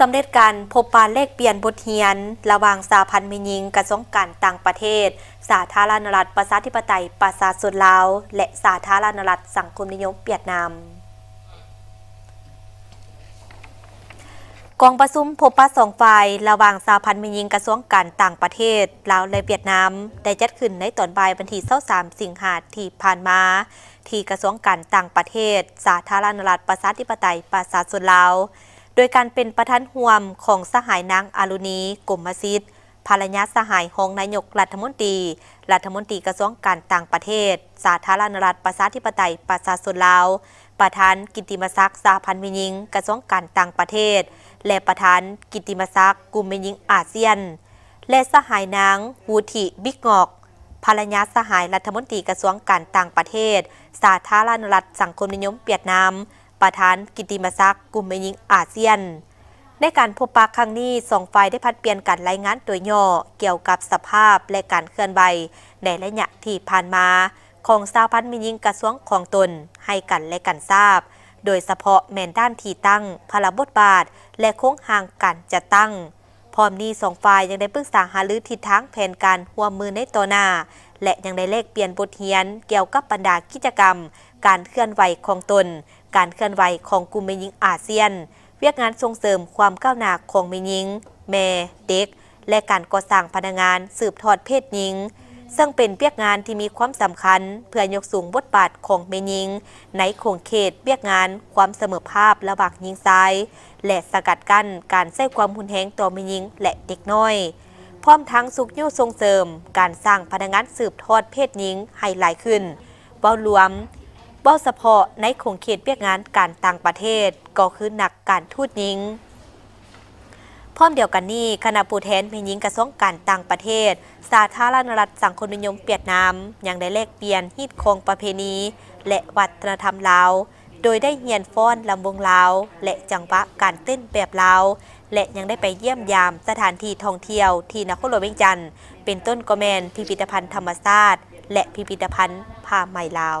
สำเร็จการพบปานเลขเปลี่ยนบทเฮียนระหว่างสาพันธ์มิยิงกระทรวงการต่างประเทศสาธารณรัฐประชาธิปไตยประชาชนลาวและสาธารณรัฐสังคมนิยมเวียดนามกองประชุมพบปะสองฝ่ายระหว่างสาพันธ์มิยิงกระทรวงการต่างประเทศลาวและเวียดนามได้จัดขึ้นในตอนบ่ายวันที่23สิงหาที่ผ่านมาที่กระทรวงการต่างประเทศ สาธารณรัฐประชาธิปไตยประชาชนลาวโดยการเป็นประธานห่วมของสหายนางอารุณีกลมสิทธิ์ภรรยาสหายหองนายกรัฐมนตรีรัฐมนตรีกระทรวงการต่างประเทศ สาธารณรัฐประชาธิปไตยประชาชนลาว ประธานกิติมศักดิ์สาพันธ์มิญิงกระทรวงการต่างประเทศ และประธานกิติมศักดิ์กลุ่มมิญิงอาเซียน และสหายนางวูธิบิกงอก ภรรยาสหายรัฐมนตรีกระทรวงการต่างประเทศ สาธารณรัฐสังคมนิยมเปียดนามประธานกิติมศักดิ์กลุ่มเมญิงอาเซียน ในการพบปะครั้งนี้สองฝ่ายได้พัดเปลี่ยนการรายงานตัวย่อ เกี่ยวกับสภาพและการเคลื่อนไหวในระยะที่ผ่านมา ของสาวพันมิยิงกระทรวงของตน ให้กันและกันทราบ โดยเฉพาะแมนด้านที่ตั้งพลบทบาท และโค้งห่างกันจะตั้งพร้อมนี้สองฝ่ายยังได้ปรึกษาหารือทิศทางแผนการหัวมือในตัวหน้าและยังได้เลขเปลี่ยนบทเรียน เกี่ยวกับบรรดากิจกรรม การเคลื่อนไหวของตนการเคลื่อนไหวของกลุ่มเมยิงอาเซียนเวียกงานส่งเสริมความก้าวหน้าของเมยิง แม่เด็ก และการก่อสร้างพนักงานสืบทอดเพศหญิงซึ่งเป็นเวียกงานที่มีความสำคัญเพื่อยกสูงบทบาทของเมยิงในโครงเขตเวียกงานความเสมอภาพระหว่างหญิงชายและสกัดกั้นการใช้ความหุนแหงต่อเมยิง และเด็กน้อยพร้อมทั้งสุขยุ่ส่งเสริมการสร้างพนักงานสืบทอดเพศหญิงให้หลายขึ้นเป้ารวมบ่เฉพาะในขงเขตเปียกงานการต่างประเทศก็คือหนักการทูตยิง พร้อมเดียวกันนี้คณะผู้แทนเพยิงกระทรวงการต่างประเทศ สาธารณรัฐสังคมนิยมเปียดนามยังได้แลกเปลี่ยนฮีดคงประเพณี และวัฒนธรรมลาวโดยได้เฮียนฟ้อนลำวงลาว และจังหวะการเต้นแบบลาวและยังได้ไปเยี่ยมยามสถานที่ท่องเที่ยว ที่นครหลวงเงจันทร์เป็นต้นกอแมนพิพิธภัณฑ์ธรรมชาติและพิพิธภัณฑ์ผ้าไหมลาว